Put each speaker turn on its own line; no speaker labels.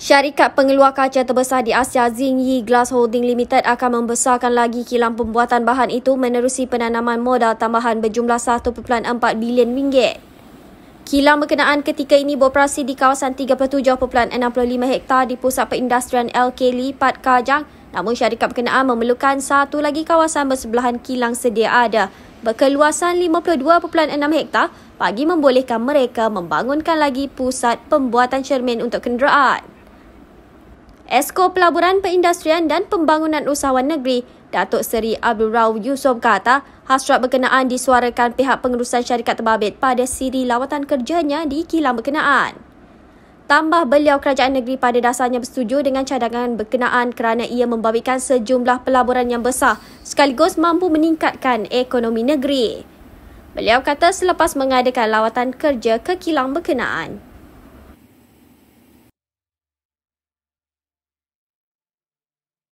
Syarikat pengeluar kaca terbesar di Asia Xingyi Glass Holding Limited akan membesarkan lagi kilang pembuatan bahan itu menerusi penanaman modal tambahan berjumlah 1.4 bilion ringgit. Kilang berkenaan ketika ini beroperasi di kawasan 37.65 hektar di Pusat Perindustrian LK Lipat Kajang namun syarikat berkenaan memerlukan satu lagi kawasan bersebelahan kilang sedia ada berkeluasan 52.6 hektar bagi membolehkan mereka membangunkan lagi pusat pembuatan cermin untuk kenderaan. Esko Pelaburan Perindustrian dan Pembangunan Usahawan Negeri, Datuk Seri Abdul Rauf Yusof kata, hasrat berkenaan disuarakan pihak pengurusan syarikat terbabit pada siri lawatan kerjanya di kilang berkenaan. Tambah beliau kerajaan negeri pada dasarnya bersetuju dengan cadangan berkenaan kerana ia membabitkan sejumlah pelaburan yang besar sekaligus mampu meningkatkan ekonomi negeri. Beliau kata selepas mengadakan lawatan kerja ke kilang berkenaan.